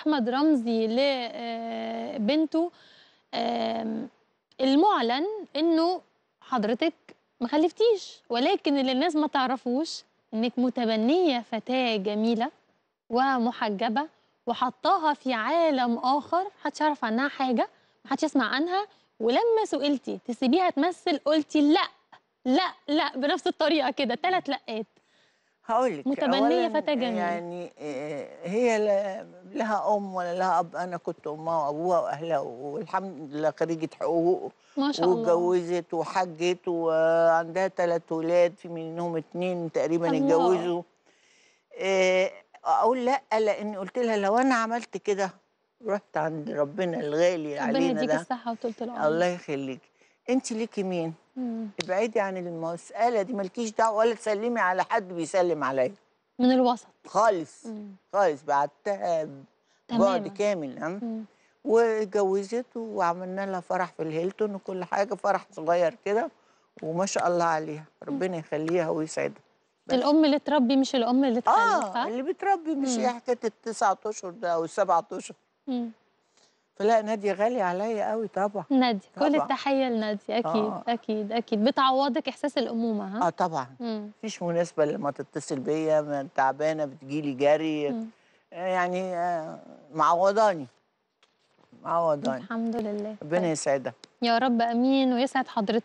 احمد رمزي لبنته آه، المعلن انه حضرتك ما خلفتيش ولكن اللي الناس ما تعرفوش انك متبنيه فتاه جميله ومحجبه وحطاها في عالم اخر محدش يعرف عنها حاجه محدش يسمع عنها ولما سئلتي تسيبيها تمثل قلتي لا لا لا بنفس الطريقه كده ثلاث لقات هقول لك متبنيه فتاه جميله يعني آه، هي لها ام ولا لها اب انا كنت امها وابوها واهلها والحمد لله خريجه حقوق ما شاء الله واتجوزت وحجت وعندها ثلاث اولاد في منهم اثنين تقريبا اتجوزوا آه، اقول لا لاني قلت لها لو انا عملت كده رحت عند ربنا الغالي ربنا علينا ربنا يديك الصحه وطولة العمر الله يخليك انت ليكي مين ابعدي عن المساله دي مالكيش دعوه ولا تسلمي على حد بيسلم عليا من الوسط خالص مم. خالص بعتها بعد كامل ها واتجوزت وعملنا لها فرح في الهيلتون وكل حاجه فرح صغير كده وما شاء الله عليها ربنا يخليها ويسعدها الام اللي تربي مش الام اللي تخلف اه اللي بتربي مش حكايه التسعة اشهر ده او السبعة اشهر لا ناديه غاليه عليا قوي طبعا ناديه كل التحيه لناديه اكيد آه. اكيد اكيد بتعوضك احساس الامومه ها اه طبعا مفيش مناسبه لما تتصل بيا تعبانه بتجيلي جري يعني آه معوضاني معوضاني الحمد لله ربنا طيب. يسعدك يا رب امين ويسعد حضرتك